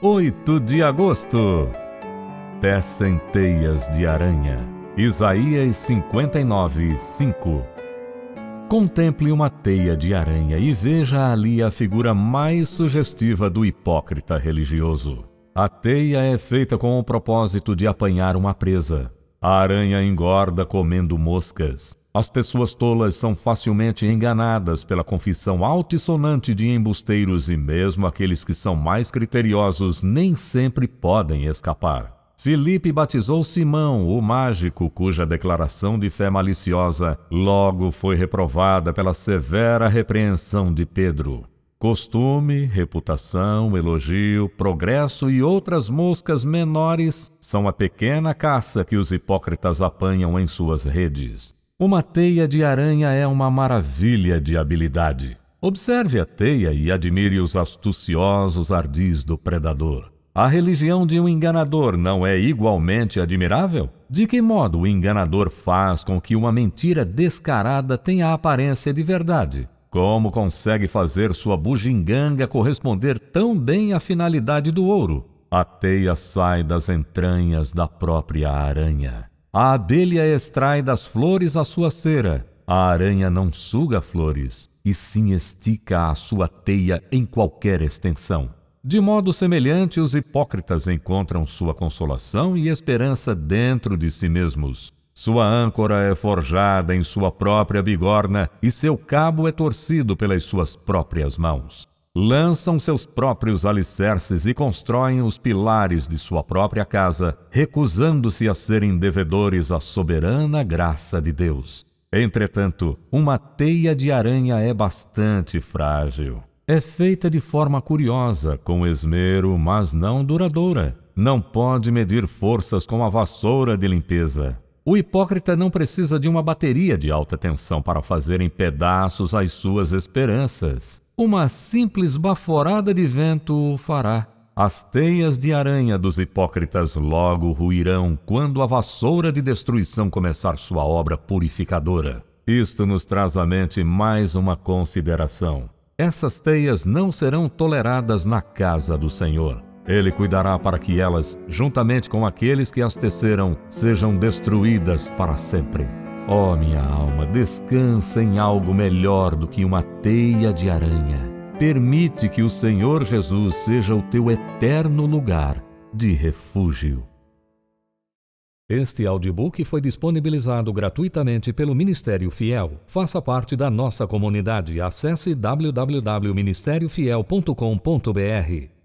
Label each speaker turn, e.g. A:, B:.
A: 8 de agosto. Tecem teias de aranha. Isaías 59, 5. Contemple uma teia de aranha e veja ali a figura mais sugestiva do hipócrita religioso. A teia é feita com o propósito de apanhar uma presa. A aranha engorda comendo moscas. As pessoas tolas são facilmente enganadas pela confissão altissonante de embusteiros e mesmo aqueles que são mais criteriosos nem sempre podem escapar. Filipe batizou Simão, o mágico, cuja declaração de fé maliciosa logo foi reprovada pela severa repreensão de Pedro. Costume, reputação, elogio, progresso e outras moscas menores são a pequena caça que os hipócritas apanham em suas redes. Uma teia de aranha é uma maravilha de habilidade. Observe a teia e admire os astuciosos ardis do predador. A religião de um enganador não é igualmente admirável? De que modo o enganador faz com que uma mentira descarada tenha a aparência de verdade? Como consegue fazer sua bujinganga corresponder tão bem à finalidade do ouro? A teia sai das entranhas da própria aranha. A abelha extrai das flores a sua cera. A aranha não suga flores, e sim estica a sua teia em qualquer extensão. De modo semelhante, os hipócritas encontram sua consolação e esperança dentro de si mesmos, sua âncora é forjada em sua própria bigorna e seu cabo é torcido pelas suas próprias mãos. Lançam seus próprios alicerces e constroem os pilares de sua própria casa, recusando-se a serem devedores à soberana graça de Deus. Entretanto, uma teia de aranha é bastante frágil. É feita de forma curiosa, com esmero, mas não duradoura. Não pode medir forças com a vassoura de limpeza. O hipócrita não precisa de uma bateria de alta tensão para fazer em pedaços as suas esperanças. Uma simples baforada de vento o fará. As teias de aranha dos hipócritas logo ruirão quando a vassoura de destruição começar sua obra purificadora. Isto nos traz à mente mais uma consideração. Essas teias não serão toleradas na casa do Senhor. Ele cuidará para que elas, juntamente com aqueles que as teceram, sejam destruídas para sempre. Ó oh, minha alma, descansa em algo melhor do que uma teia de aranha. Permite que o Senhor Jesus seja o teu eterno lugar de refúgio. Este audiobook foi disponibilizado gratuitamente pelo Ministério Fiel. Faça parte da nossa comunidade. Acesse www.ministériofiel.com.br.